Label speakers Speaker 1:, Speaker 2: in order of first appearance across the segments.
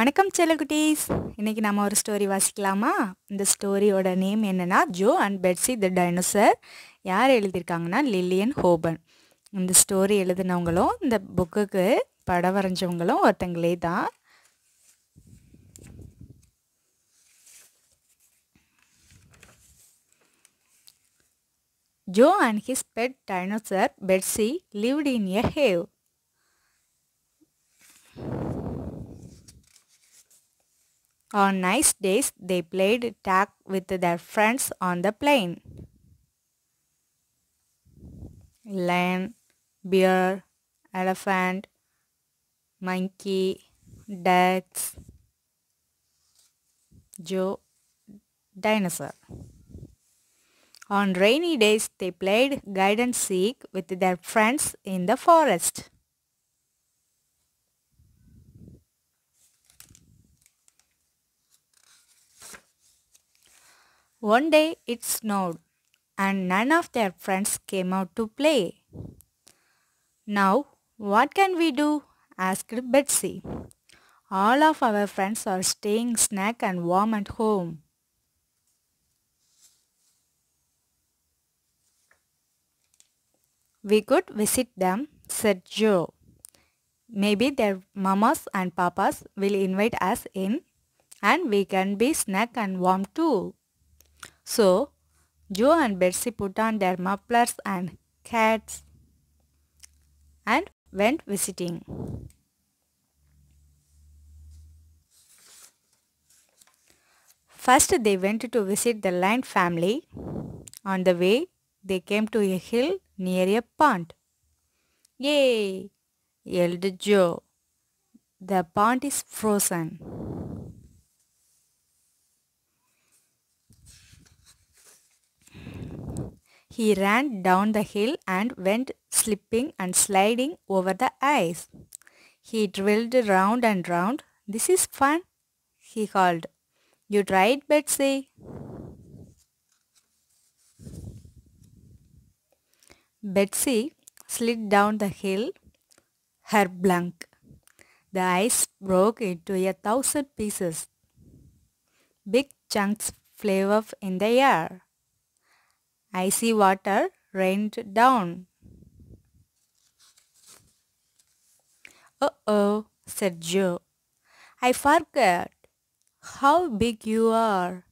Speaker 1: வணக்கம் செல்லகுட்டீஸ் இன்றைக்கி நம்ம ஒரு ஸ்டோரி வாசிக்கலாமா இந்த ஸ்டோரியோட நேம் என்னென்னா Joe and Betsy the dinosaur யார் எழுதியிருக்காங்கன்னா லில்லியன் ஹோபன் இந்த ஸ்டோரி எழுதினவங்களும் இந்த புக்குக்கு படம் வரைஞ்சவங்களும் ஒருத்தங்களே தான் Joe and his pet dinosaur Betsy lived in a have On nice days, they played tag with their friends on the plain. Lion, bear, elephant, monkey, ducks, Joe, dinosaur. On rainy days, they played hide and seek with their friends in the forest. One day it snowed and none of their friends came out to play. Now what can we do? asked Betsy. All of our friends are staying snug and warm at home. We could visit them, said Joe. Maybe their mamas and papas will invite us in and we can be snug and warm too. So, Joe and Betsy put on their mufflers and hats and went visiting. First they went to visit the Land family. On the way, they came to a hill near a pond. Yay! yelled Joe. The pond is frozen. He ran down the hill and went slipping and sliding over the ice. He drilled round and round. This is fun, he called. You tried, Betsy? Betsy slid down the hill, her blank. The ice broke into a thousand pieces. Big chunks flew off in the air icy water rained down. Oh, oh said Joe. I forgot how big you are.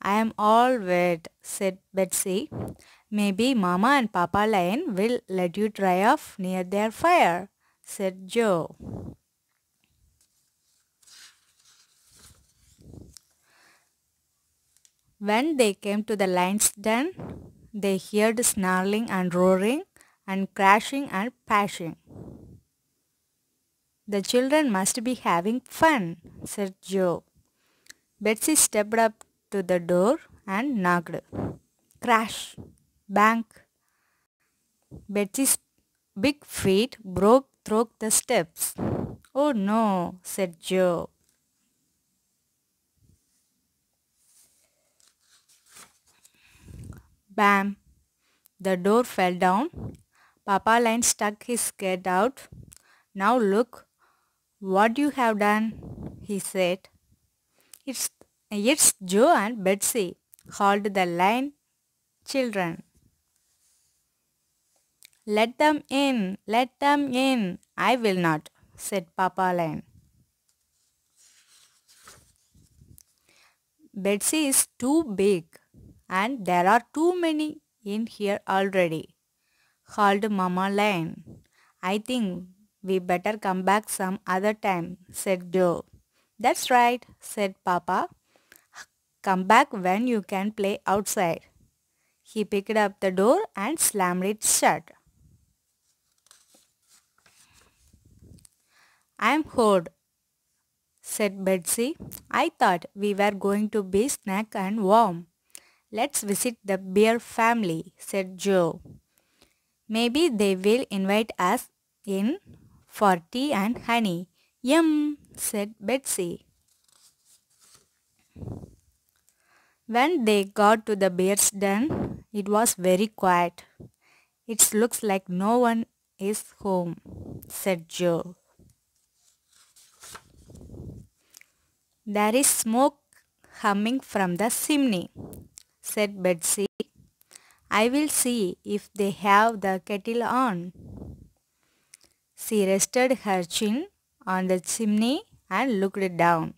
Speaker 1: I am all wet, said Betsy. Maybe Mama and Papa Lion will let you dry off near their fire, said Joe. When they came to the lion's den, they heard snarling and roaring and crashing and pashing. The children must be having fun, said Joe. Betsy stepped up to the door and knocked. Crash! Bang! Betsy's big feet broke through the steps. Oh no, said Joe. Bam! The door fell down. Papa Lion stuck his head out. Now look, what you have done, he said. It's, it's Joe and Betsy, called the lion children. Let them in, let them in. I will not, said Papa Lion. Betsy is too big, and there are too many in here already, called Mama Lion. I think we better come back some other time, said Joe. That's right, said Papa. Come back when you can play outside. He picked up the door and slammed it shut. I'm cold, said Betsy. I thought we were going to be snug and warm. Let's visit the bear family, said Joe. Maybe they will invite us in for tea and honey. Yum, said Betsy. When they got to the bear's den, it was very quiet. It looks like no one is home, said Joe. There is smoke coming from the chimney, said Betsy. I will see if they have the kettle on. She rested her chin on the chimney and looked down.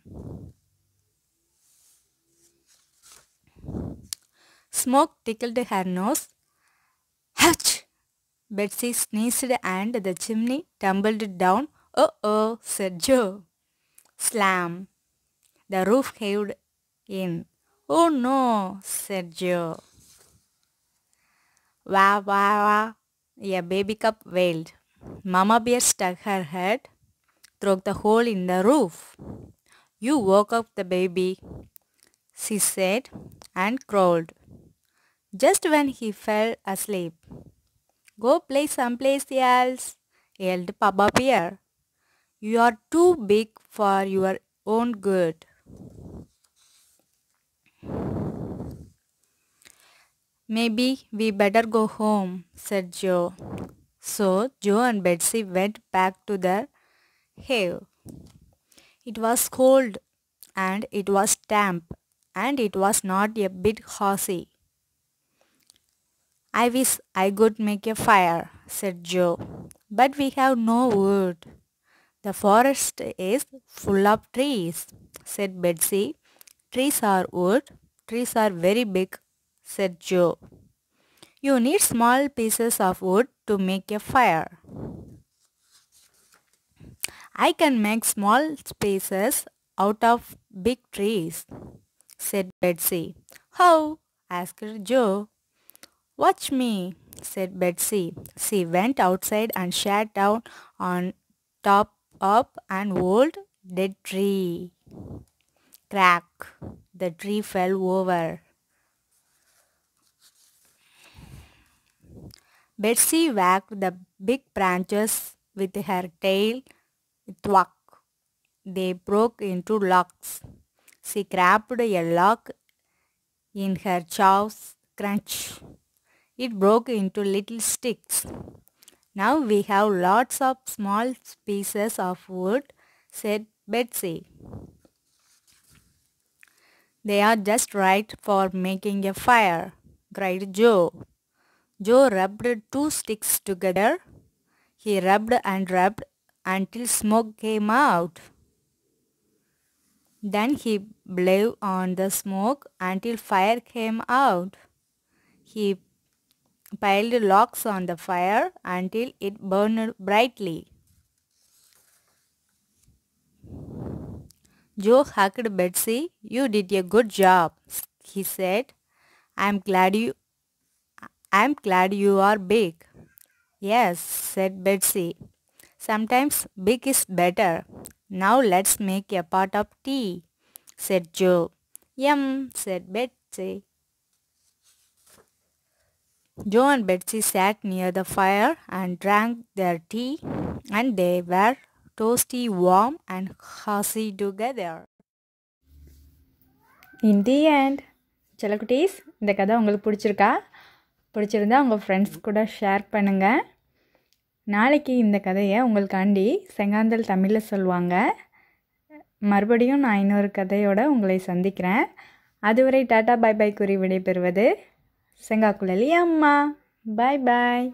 Speaker 1: Smoke tickled her nose. Ouch! Betsy sneezed and the chimney tumbled down. Oh, oh said Joe. Slam! The roof caved in. Oh no, said Joe. Wah wah wah, a baby cup wailed. Mama bear stuck her head through the hole in the roof. You woke up the baby, she said and crawled. Just when he fell asleep. Go play someplace else, yelled Papa Bear. You are too big for your own good. Maybe we better go home, said Joe. So Joe and Betsy went back to their hill. It was cold and it was damp and it was not a bit horsey. I wish I could make a fire, said Joe, but we have no wood. The forest is full of trees, said Betsy. Trees are wood. Trees are very big said Joe. You need small pieces of wood to make a fire. I can make small spaces out of big trees, said Betsy. How? asked Joe. Watch me, said Betsy. She went outside and sat down on top of an old dead tree. Crack! The tree fell over. Betsy wagged the big branches with her tail. Thwack. They broke into logs. She grabbed a log in her jaws. Crunch. It broke into little sticks. Now we have lots of small pieces of wood, said Betsy. They are just right for making a fire, cried Joe. Joe rubbed two sticks together. He rubbed and rubbed until smoke came out. Then he blew on the smoke until fire came out. He piled logs on the fire until it burned brightly. Joe hugged Betsy. You did a good job, he said. I am glad you I am glad you are big. Yes, said Betsy. Sometimes big is better. Now let's make a pot of tea, said Joe. Yum, said Betsy. Joe and Betsy sat near the fire and drank their tea and they were toasty, warm and cozy together. In the end, chalakutis, the கதை உங்களுக்கு பிடிச்சிருந்தா உங்கள் friends கூட share பண்ணுங்கள் நாளைக்கு இந்த கதையை உங்களுக்காண்டி செங்காந்தல் தமிழில் சொல்லுவாங்க மறுபடியும் நான் இன்னொரு கதையோடு உங்களை சந்திக்கிறேன் அதுவரை டாட்டா பாய் பாய் கூறி விடைபெறுவது செங்காக்குழலி அம்மா பாய் பாய்